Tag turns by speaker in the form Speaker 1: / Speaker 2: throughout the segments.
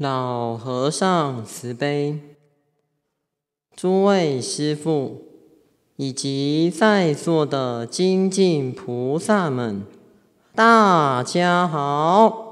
Speaker 1: 老和尚慈悲，诸位师父以及在座的精进菩萨们，大家好。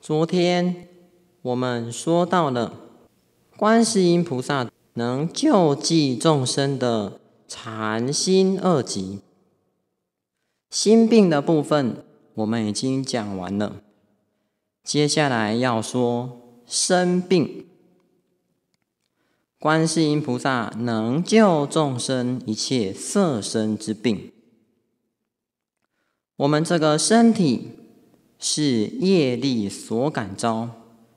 Speaker 1: 昨天我们说到了。观世音菩萨能救济众生的禅心二级。心病的部分，我们已经讲完了。接下来要说身病。观世音菩萨能救众生一切色身之病。我们这个身体是业力所感召，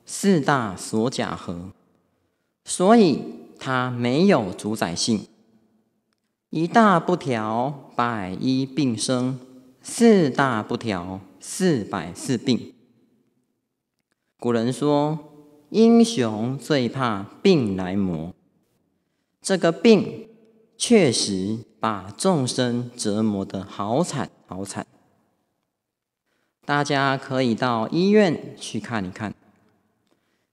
Speaker 1: 四大所假合。所以它没有主宰性，一大不调百一病生，四大不调四百四病。古人说：“英雄最怕病来磨。”这个病确实把众生折磨得好惨好惨。大家可以到医院去看一看，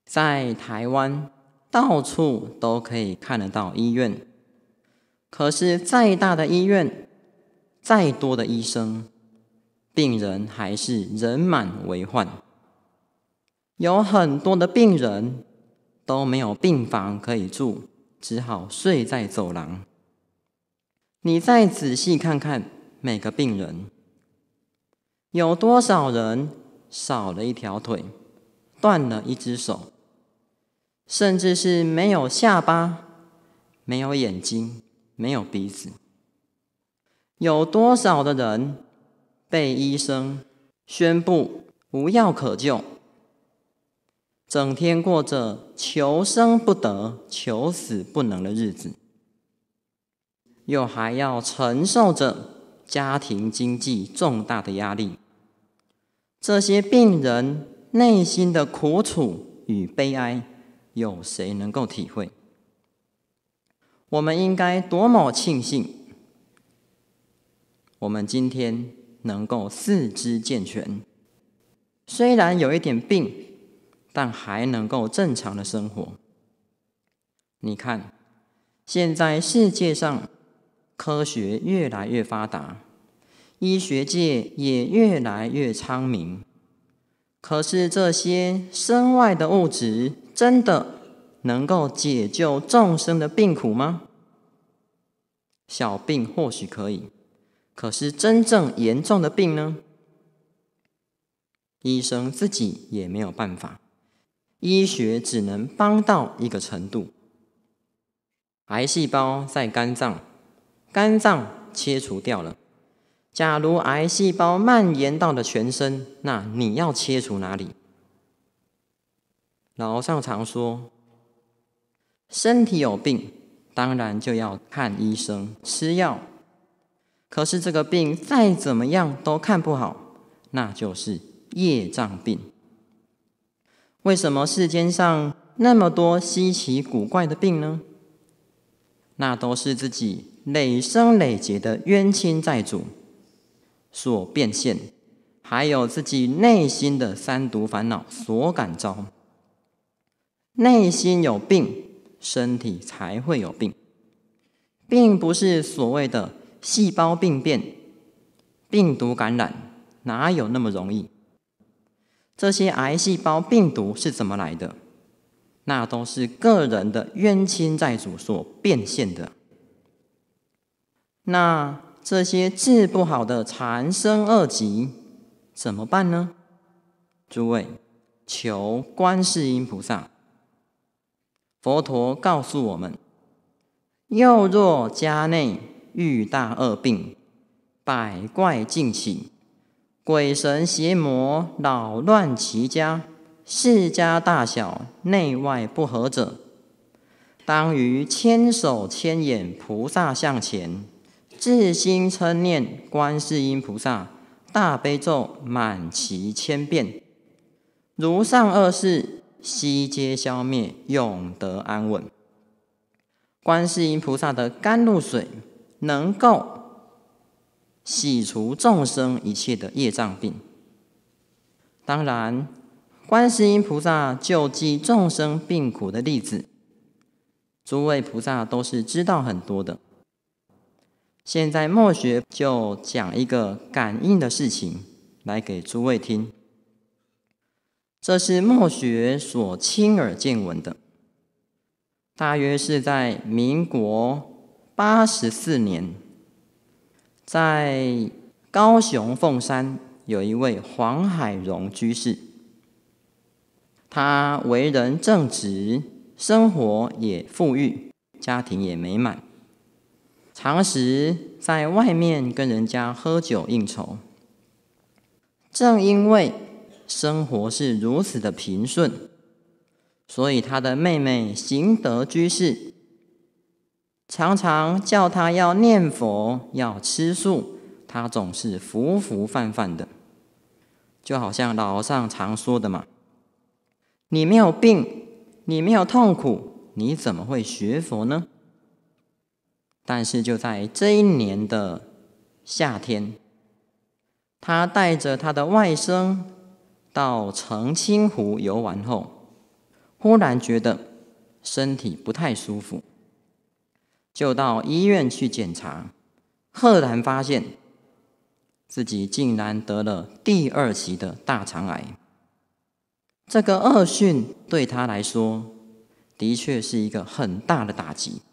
Speaker 1: 在台湾。到处都可以看得到医院，可是再大的医院，再多的医生，病人还是人满为患。有很多的病人都没有病房可以住，只好睡在走廊。你再仔细看看，每个病人有多少人少了一条腿，断了一只手。甚至是没有下巴、没有眼睛、没有鼻子，有多少的人被医生宣布无药可救，整天过着求生不得、求死不能的日子，又还要承受着家庭经济重大的压力，这些病人内心的苦楚与悲哀。有谁能够体会？我们应该多么庆幸，我们今天能够四肢健全，虽然有一点病，但还能够正常的生活。你看，现在世界上科学越来越发达，医学界也越来越昌明，可是这些身外的物质。真的能够解救众生的病苦吗？小病或许可以，可是真正严重的病呢？医生自己也没有办法，医学只能帮到一个程度。癌细胞在肝脏，肝脏切除掉了，假如癌细胞蔓延到了全身，那你要切除哪里？老上常说：“身体有病，当然就要看医生、吃药。可是这个病再怎么样都看不好，那就是业障病。为什么世间上那么多稀奇古怪的病呢？那都是自己累生累劫的冤亲债主所变现，还有自己内心的三毒烦恼所感召。”内心有病，身体才会有病，并不是所谓的细胞病变、病毒感染，哪有那么容易？这些癌细胞、病毒是怎么来的？那都是个人的冤亲债主所变现的。那这些治不好的缠身恶疾怎么办呢？诸位，求观世音菩萨。佛陀告诉我们：又若家内遇大恶病，百怪尽起，鬼神邪魔扰乱其家，世家大小内外不和者，当于千手千眼菩萨向前，至心称念观世音菩萨大悲咒，满其千遍。如上二世悉皆消灭，永得安稳。观世音菩萨的甘露水，能够洗除众生一切的业障病。当然，观世音菩萨救济众生病苦的例子，诸位菩萨都是知道很多的。现在墨学就讲一个感应的事情来给诸位听。这是墨学所亲耳见闻的，大约是在民国八十四年，在高雄凤山有一位黄海荣居士，他为人正直，生活也富裕，家庭也美满，常时在外面跟人家喝酒应酬，正因为。生活是如此的平顺，所以他的妹妹行德居士常常叫他要念佛、要吃素，他总是服服泛泛的，就好像老上常说的嘛：“你没有病，你没有痛苦，你怎么会学佛呢？”但是就在这一年的夏天，他带着他的外甥。到澄清湖游玩后，忽然觉得身体不太舒服，就到医院去检查，赫然发现自己竟然得了第二期的大肠癌。这个恶讯对他来说的确是一个很大的打击，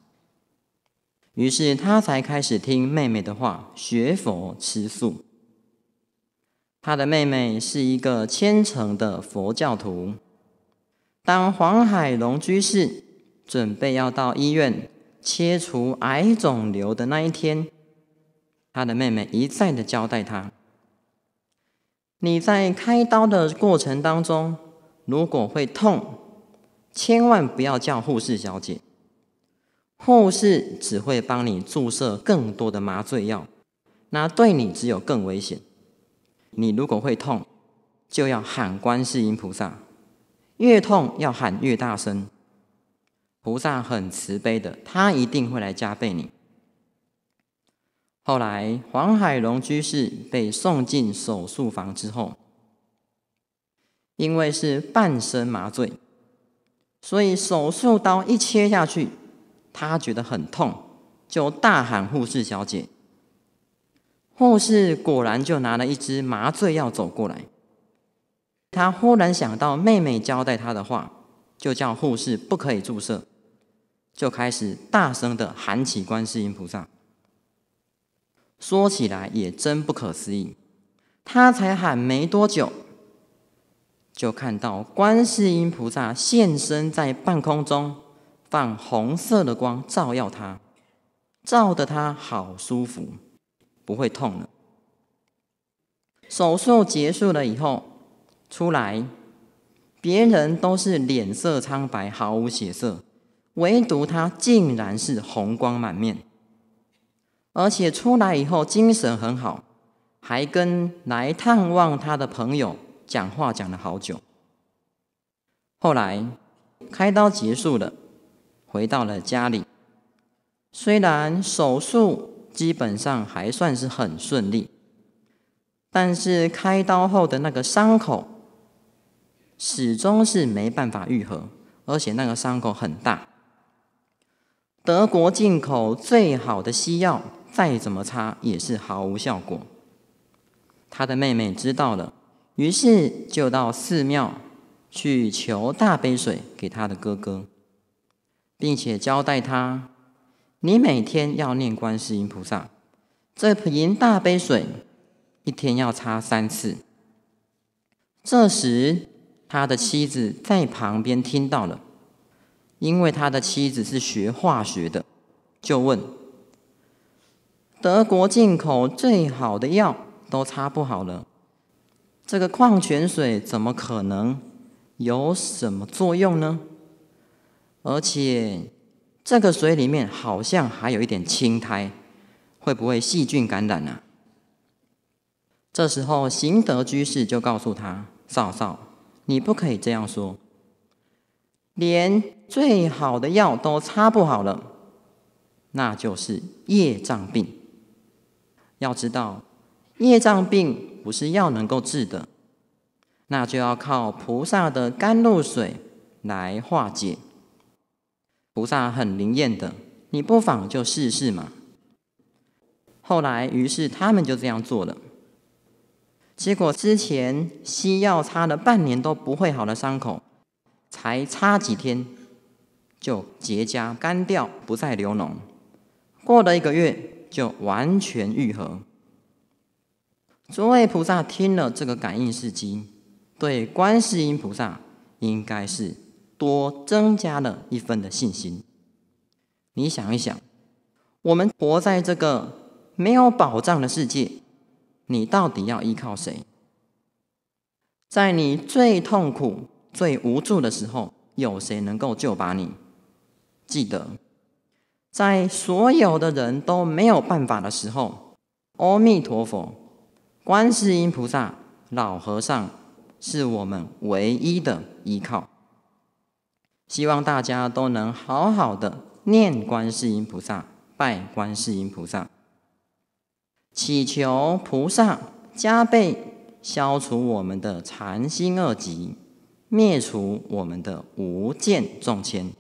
Speaker 1: 于是他才开始听妹妹的话，学佛吃素。他的妹妹是一个虔诚的佛教徒。当黄海龙居士准备要到医院切除癌肿瘤的那一天，他的妹妹一再的交代他：“你在开刀的过程当中，如果会痛，千万不要叫护士小姐。护士只会帮你注射更多的麻醉药，那对你只有更危险。”你如果会痛，就要喊观世音菩萨，越痛要喊越大声。菩萨很慈悲的，他一定会来加倍你。后来黄海龙居士被送进手术房之后，因为是半身麻醉，所以手术刀一切下去，他觉得很痛，就大喊护士小姐。护士果然就拿了一支麻醉药走过来。他忽然想到妹妹交代他的话，就叫护士不可以注射，就开始大声的喊起观世音菩萨。说起来也真不可思议，他才喊没多久，就看到观世音菩萨现身在半空中，放红色的光照耀他，照得他好舒服。不会痛了。手术结束了以后，出来，别人都是脸色苍白，毫无血色，唯独他竟然是红光满面，而且出来以后精神很好，还跟来探望他的朋友讲话讲了好久。后来开刀结束了，回到了家里，虽然手术。基本上还算是很顺利，但是开刀后的那个伤口始终是没办法愈合，而且那个伤口很大。德国进口最好的西药再怎么擦也是毫无效果。他的妹妹知道了，于是就到寺庙去求大悲水给他的哥哥，并且交代他。你每天要念观世音菩萨，这瓶大杯水一天要擦三次。这时，他的妻子在旁边听到了，因为他的妻子是学化学的，就问：“德国进口最好的药都擦不好了，这个矿泉水怎么可能有什么作用呢？而且。”这个水里面好像还有一点青苔，会不会细菌感染啊？这时候行德居士就告诉他：“少少，你不可以这样说，连最好的药都擦不好了，那就是业障病。要知道，业障病不是药能够治的，那就要靠菩萨的甘露水来化解。”菩萨很灵验的，你不妨就试试嘛。后来，于是他们就这样做了，结果之前西药擦了半年都不会好的伤口，才擦几天就结痂干掉，不再流脓，过了一个月就完全愈合。诸位菩萨听了这个感应事迹，对观世音菩萨应该是。多增加了一分的信心。你想一想，我们活在这个没有保障的世界，你到底要依靠谁？在你最痛苦、最无助的时候，有谁能够救拔你？记得，在所有的人都没有办法的时候，阿弥陀佛、观世音菩萨、老和尚，是我们唯一的依靠。希望大家都能好好的念观世音菩萨，拜观世音菩萨，祈求菩萨加倍消除我们的禅心恶疾，灭除我们的无间众千。